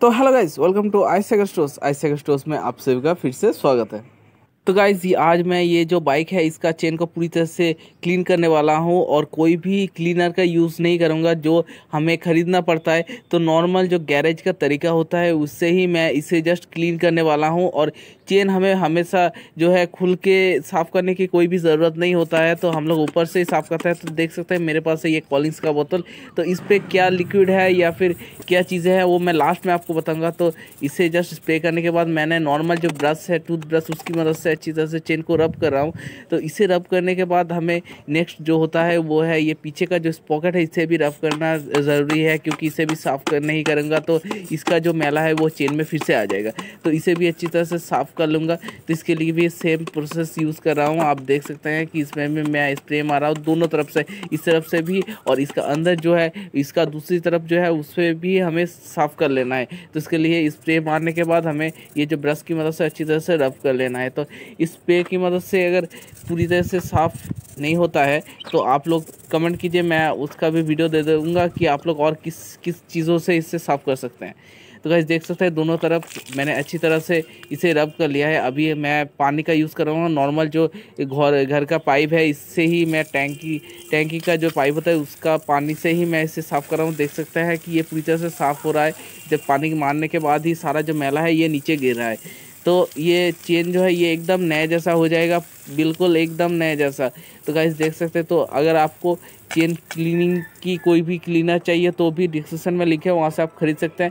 तो hello guys welcome to आई सेगर स्टोर्स आई सेगर स्टोर्स में आप सभी का फिर से स्वागत है तो गाइज़ आज मैं ये जो बाइक है इसका चेन को पूरी तरह से क्लीन करने वाला हूँ और कोई भी क्लीनर का यूज़ नहीं करूँगा जो हमें ख़रीदना पड़ता है तो नॉर्मल जो गैरेज का तरीका होता है उससे ही मैं इसे जस्ट क्लीन करने वाला हूँ और चेन हमें हमेशा जो है खुल के साफ़ करने की कोई भी ज़रूरत नहीं होता है तो हम लोग ऊपर से ही साफ़ करते हैं तो देख सकते हैं मेरे पास है ये कॉलिंग्स का बोतल तो इस पर क्या लिक्विड है या फिर क्या चीज़ें हैं वो मैं लास्ट में आपको बताऊँगा तो इसे जस्ट स्प्रे करने के बाद मैंने नॉर्मल जो ब्रश है टूथब्रश उसकी मदद से अच्छी तरह से चेन को रब कर रहा हूँ तो इसे रब करने के बाद हमें नेक्स्ट जो होता है वो है ये पीछे का जो पॉकेट है इसे भी रब करना ज़रूरी है क्योंकि इसे भी साफ़ कर नहीं करूँगा तो इसका जो मैला है वो चेन में फिर से आ जाएगा तो इसे भी अच्छी तरह से साफ़ कर लूँगा तो इसके लिए भी सेम प्रोसेस यूज़ कर रहा हूँ आप देख सकते हैं कि इसमें भी मैं स्प्रे रहा हूँ दोनों तरफ से इस तरफ से भी और इसका अंदर जो है इसका दूसरी तरफ जो है उस पर भी हमें साफ़ कर लेना है तो इसके लिए स्प्रे मारने के बाद हमें ये जो ब्रश की मदद मतलब से अच्छी तरह से रब कर लेना है तो इस पे की मदद से अगर पूरी तरह से साफ नहीं होता है तो आप लोग कमेंट कीजिए मैं उसका भी वीडियो दे दूँगा कि आप लोग और किस किस चीज़ों से इससे साफ़ कर सकते हैं तो गैस देख सकते हैं दोनों तरफ मैंने अच्छी तरह से इसे रब कर लिया है अभी मैं पानी का यूज़ कर रहा हूँ नॉर्मल जो घर घर का पाइप है इससे ही मैं टैंकी टैंकी का जो पाइप होता है उसका पानी से ही मैं इसे साफ़ कर रहा हूँ देख सकते हैं कि ये पूरी तरह से साफ़ हो रहा है जब पानी मारने के बाद ही सारा जो मैला है ये नीचे गिर रहा है तो ये चेन जो है ये एकदम नया जैसा हो जाएगा बिल्कुल एकदम नया जैसा तो गाइस देख सकते हैं तो अगर आपको चेन क्लीनिंग की कोई भी क्लीनर चाहिए तो भी डिस्क्रिप्शन में लिखे वहाँ से आप खरीद सकते हैं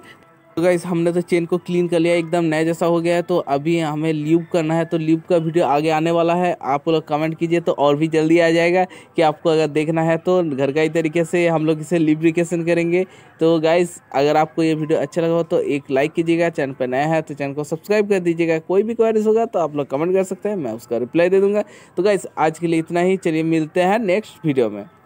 तो गाइज हमने तो चेन को क्लीन कर लिया एकदम नया जैसा हो गया है तो अभी हमें ल्यूब करना है तो ल्यूब का वीडियो आगे आने वाला है आप लोग कमेंट कीजिए तो और भी जल्दी आ जाएगा कि आपको अगर देखना है तो घर का ही तरीके से हम लोग इसे लिब्रिकेशन करेंगे तो गाइज अगर आपको ये वीडियो अच्छा लगा हो तो एक लाइक कीजिएगा चैनल पर नया है तो चैनल को सब्सक्राइब कर दीजिएगा कोई भी क्वारीज होगा तो आप लोग कमेंट कर सकते हैं मैं उसका रिप्लाई दे दूँगा तो गाइज आज के लिए इतना ही चलिए मिलते हैं नेक्स्ट वीडियो में